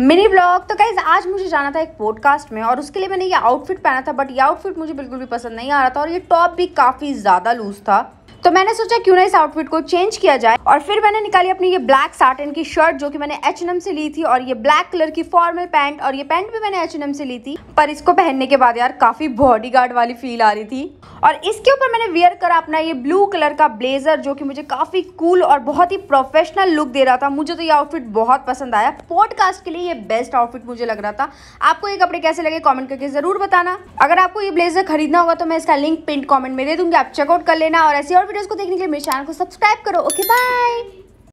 mini blog तो कैसे आज मुझे जाना था एक पॉडकास्ट में और उसके लिए मैंने ये आउटफिट पहना था बट ये आउटफिट मुझे बिल्कुल भी पसंद नहीं आ रहा था और ये टॉप भी काफ़ी ज़्यादा लूज था तो मैंने सोचा क्यों ना इस आउटफिट को चेंज किया जाए और फिर मैंने निकाली अपनी ये ब्लैक साटन की शर्ट जो कि मैंने एच H&M से ली थी और ये ब्लैक कलर की फॉर्मल पैंट और ये पैंट भी मैंने एच H&M से ली थी पर इसको पहनने के बाद यार काफ़ी बॉडी गार्ड वाली फील आ रही थी और इसके ऊपर मैंने वेयर करा अपना ये ब्लू कलर का ब्लेजर जो कि मुझे काफ़ी कूल और बहुत ही प्रोफेशनल लुक दे रहा था मुझे तो ये आउटफिट बहुत पसंद आया पॉडकास्ट के लिए ये बेस्ट आउटफिट मुझे लग रहा था आपको ये कपड़े कैसे लगे कॉमेंट करके ज़रूर बताना अगर आपको ये ब्लेजर खरीदना होगा तो मैं इसका लिंक पिंट कॉमेंट में दे दूंगी आप चेकआउट कर लेना और ऐसी और वीडियोज़ को देखने के लिए मेरे चैनल को सब्सक्राइब करो ओके बाय